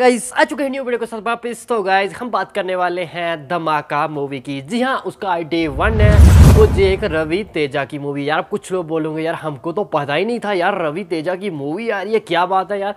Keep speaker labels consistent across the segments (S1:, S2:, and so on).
S1: guys आ चुके हैं new video के साथ वापस तो गाइज हम बात करने वाले हैं धमाका मूवी की जी हाँ उसका आई डे वन है तो जी एक रवि तेजा की मूवी यार कुछ लोग बोलोगे यार हमको तो पता ही नहीं था यार रवि तेजा की मूवी यार ये क्या बात है यार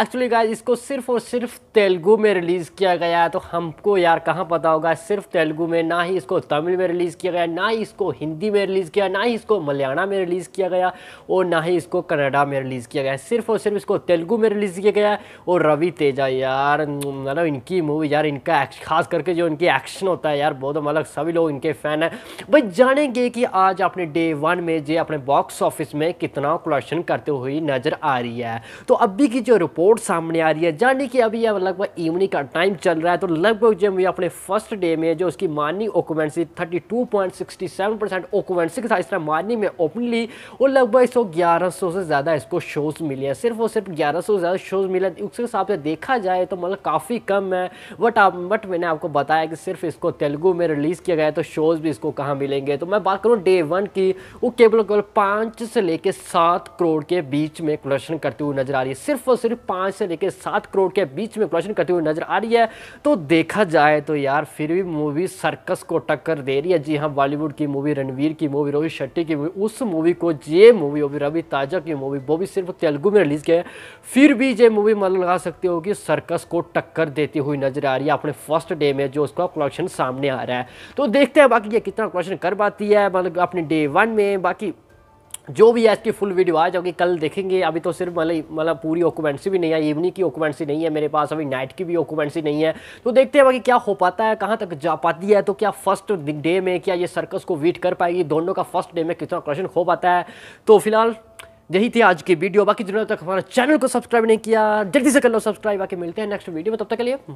S1: एक्चुअली गाइज इसको सिर्फ और सिर्फ तेलुगु में रिलीज़ किया गया है तो हमको यार कहाँ पता होगा सिर्फ तेलुगु में ना ही इसको तमिल में रिलीज़ किया गया ना ही इसको हिंदी में रिलीज़ किया ना ही इसको मलयालम में रिलीज़ किया गया और ना ही इसको कनाडा में रिलीज़ किया गया सिर्फ और सिर्फ इसको तेलुगु में रिलीज़ किया गया और रवि तेजा यार मतलब इनकी मूवी यार इनका खास करके जो इनकी एक्शन होता है यार बहुत मतलब सभी लोग इनके फ़ैन हैं भाई जानेंगे कि आज अपने डे वन में जो अपने बॉक्स ऑफिस में कितना कलेक्शन करते हुए नज़र आ रही है तो अभी की जो रिपोर्ट रिपोर्ट सामने आ रही है जाने कि अभी अब लगभग इवनिंग का टाइम चल रहा है तो लगभग जो मुझे अपने फर्स्ट डे में जो उसकी occupancy thirty two point sixty seven percent occupancy के साथ इस तरह मार्निंग में ओपनली और लगभग इसको 1100 से ज़्यादा इसको शोज़ मिले हैं सिर्फ और सिर्फ 1100 से ज़्यादा शोज़ मिले उसके हिसाब से देखा जाए तो मतलब काफ़ी कम है बट आप बट मैंने आपको बताया कि सिर्फ इसको तेलुगू में रिलीज़ किया गया है तो शोज़ भी इसको कहाँ मिलेंगे तो मैं बात करूँ डे वन की वो केवल केवल पाँच से लेकर सात करोड़ के बीच में कलेक्शन करती हुई नजर आ रही है सिर्फ और सिर्फ पाँच से लेकर सात करोड़ के बीच में क्वेश्चन करती हुई नजर आ रही है तो देखा जाए तो यार फिर भी मूवी सर्कस को टक्कर दे रही है जी हाँ बॉलीवुड की मूवी रणवीर की मूवी रोहित शेट्टी की मूवी उस मूवी को ये मूवी और रवि ताजा की मूवी वो भी सिर्फ तेलुगु में रिलीज किया है फिर भी ये मूवी मतलब लगा सकते हो कि सर्कस को टक्कर देती हुई नजर आ रही है अपने फर्स्ट डे में जो उसका कलेक्शन सामने आ रहा है तो देखते हैं बाकी ये कितना कलेक्शन कर पाती है मतलब अपने डे वन में बाकी जो भी है इसकी फुल वीडियो आ जाओगी कल देखेंगे अभी तो सिर्फ मतलब मतलब पूरी ऑक्यूमेंसी भी नहीं है इवनिंग की ऑक्यूमेंसी नहीं है मेरे पास अभी नाइट की भी ऑक्यूमेंसी नहीं है तो देखते हैं बाकी क्या हो पाता है कहाँ तक जा पाती है तो क्या फर्स्ट डे में क्या ये सर्कस को वीट कर पाएगी दोनों का फर्स्ट डे में कितना क्वेश्चन हो पाता है तो फिलहाल यही थी आज की वीडियो बाकी जिन्होंने तक हमारे चैनल को सब्सक्राइब नहीं किया जल्दी से कर लो सब्सक्राइब आके मिलते हैं नेक्स्ट वीडियो में तब तक के लिए